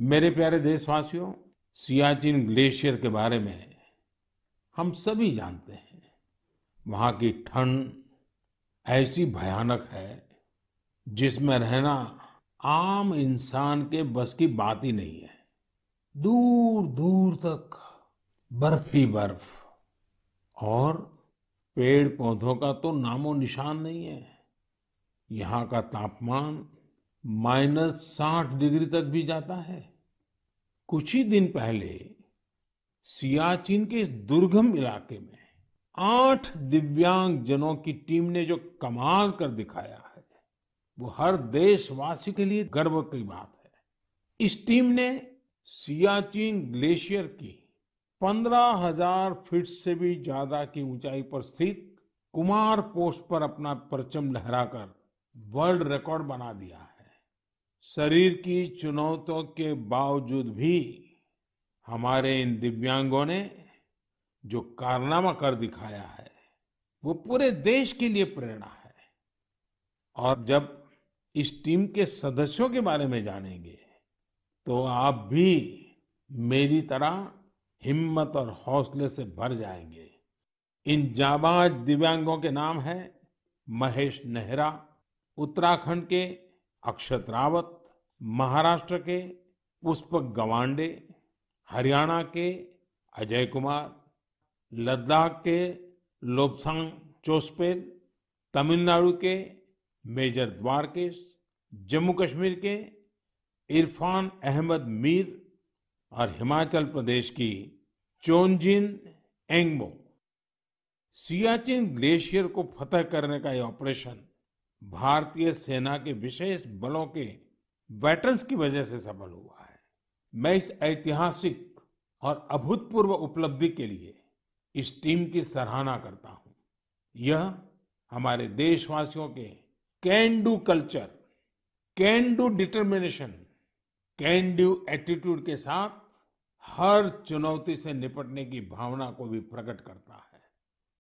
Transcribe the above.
मेरे प्यारे देशवासियों सियाचिन ग्लेशियर के बारे में हम सभी जानते हैं वहाँ की ठंड ऐसी भयानक है जिसमें रहना आम इंसान के बस की बात ही नहीं है दूर दूर तक बर्फ ही बर्फ और पेड़ पौधों का तो नामो निशान नहीं है यहाँ का तापमान माइनस साठ डिग्री तक भी जाता है कुछ ही दिन पहले सियाचिन के इस दुर्गम इलाके में आठ दिव्यांग जनों की टीम ने जो कमाल कर दिखाया है वो हर देशवासी के लिए गर्व की बात है इस टीम ने सियाचिन ग्लेशियर की पंद्रह हजार फीट से भी ज्यादा की ऊंचाई पर स्थित कुमार पोस्ट पर अपना परचम लहराकर वर्ल्ड रिकॉर्ड बना दिया है शरीर की चुनौतों के बावजूद भी हमारे इन दिव्यांगों ने जो कारनामा कर दिखाया है वो पूरे देश के लिए प्रेरणा है और जब इस टीम के सदस्यों के बारे में जानेंगे तो आप भी मेरी तरह हिम्मत और हौसले से भर जाएंगे इन जाबाज दिव्यांगों के नाम है महेश नेहरा उत्तराखंड के अक्षत रावत महाराष्ट्र के पुष्पक गवांडे हरियाणा के अजय कुमार लद्दाख के लोपसांग चोस्पेल तमिलनाडु के मेजर द्वारकेश जम्मू कश्मीर के इरफान अहमद मीर और हिमाचल प्रदेश की चोनजिन एंगमो सियाचिन ग्लेशियर को फतह करने का यह ऑपरेशन भारतीय सेना के विशेष बलों के वेटरन्स की वजह से सफल हुआ है मैं इस ऐतिहासिक और अभूतपूर्व उपलब्धि के लिए इस टीम की सराहना करता हूं यह हमारे देशवासियों के can do culture can do determination can do attitude के साथ हर चुनौती से निपटने की भावना को भी प्रकट करता है